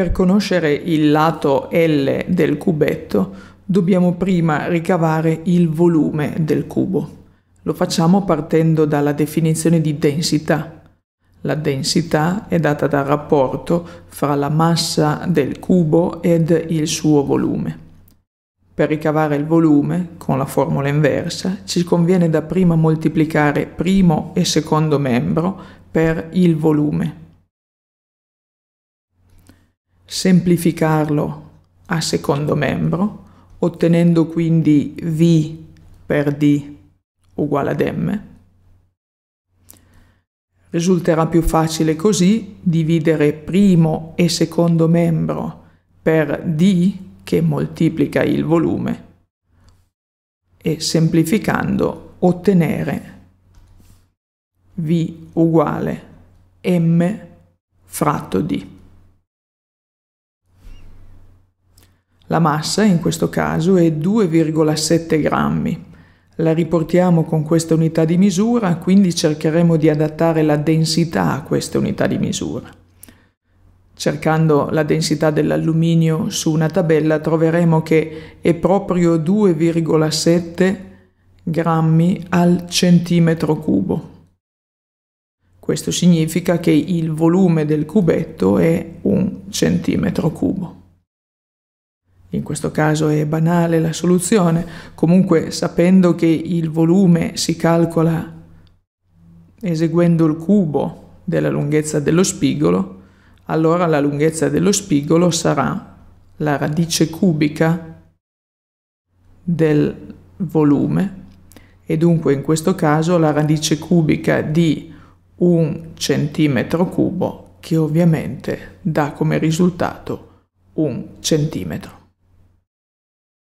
Per conoscere il lato L del cubetto dobbiamo prima ricavare il volume del cubo. Lo facciamo partendo dalla definizione di densità. La densità è data dal rapporto fra la massa del cubo ed il suo volume. Per ricavare il volume, con la formula inversa, ci conviene dapprima moltiplicare primo e secondo membro per il volume semplificarlo a secondo membro, ottenendo quindi V per D uguale ad M. Risulterà più facile così dividere primo e secondo membro per D che moltiplica il volume e semplificando ottenere V uguale M fratto D. La massa in questo caso è 2,7 grammi. La riportiamo con questa unità di misura, quindi cercheremo di adattare la densità a questa unità di misura. Cercando la densità dell'alluminio su una tabella troveremo che è proprio 2,7 grammi al centimetro cubo. Questo significa che il volume del cubetto è un centimetro cubo. In questo caso è banale la soluzione, comunque sapendo che il volume si calcola eseguendo il cubo della lunghezza dello spigolo, allora la lunghezza dello spigolo sarà la radice cubica del volume e dunque in questo caso la radice cubica di un centimetro cubo che ovviamente dà come risultato un centimetro.